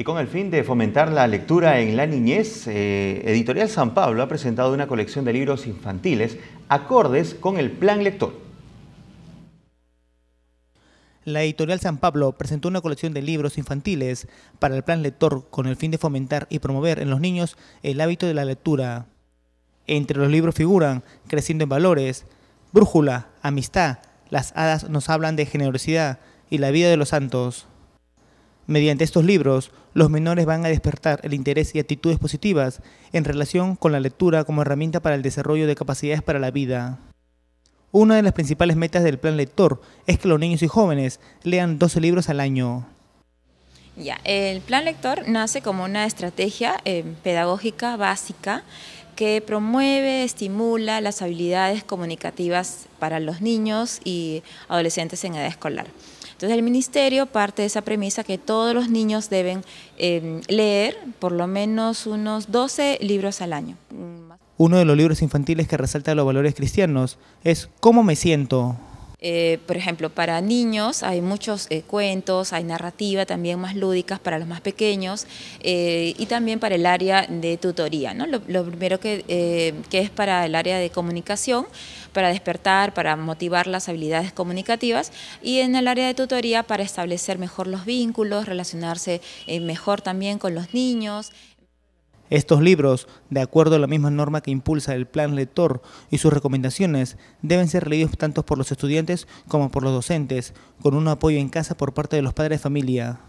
Y con el fin de fomentar la lectura en la niñez, eh, Editorial San Pablo ha presentado una colección de libros infantiles acordes con el plan lector. La editorial San Pablo presentó una colección de libros infantiles para el plan lector con el fin de fomentar y promover en los niños el hábito de la lectura. Entre los libros figuran Creciendo en Valores, Brújula, Amistad, Las Hadas nos hablan de generosidad y la vida de los santos. Mediante estos libros, los menores van a despertar el interés y actitudes positivas en relación con la lectura como herramienta para el desarrollo de capacidades para la vida. Una de las principales metas del plan lector es que los niños y jóvenes lean 12 libros al año el plan lector nace como una estrategia eh, pedagógica básica que promueve, estimula las habilidades comunicativas para los niños y adolescentes en edad escolar. Entonces el ministerio parte de esa premisa que todos los niños deben eh, leer por lo menos unos 12 libros al año. Uno de los libros infantiles que resalta los valores cristianos es ¿Cómo me siento? Eh, por ejemplo, para niños hay muchos eh, cuentos, hay narrativa también más lúdicas para los más pequeños eh, y también para el área de tutoría. ¿no? Lo, primero que, que es para el área de comunicación, para despertar, para motivar las habilidades comunicativas y en el área de tutoría para establecer mejor los vínculos, relacionarse mejor también con los niños. Estos libros, de acuerdo a la misma norma que impulsa el plan lector y sus recomendaciones, deben ser leídos tanto por los estudiantes como por los docentes, con un apoyo en casa por parte de los padres de familia.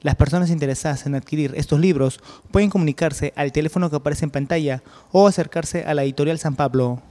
Las personas interesadas en adquirir estos libros pueden comunicarse al teléfono que aparece en pantalla o acercarse a la editorial San Pablo.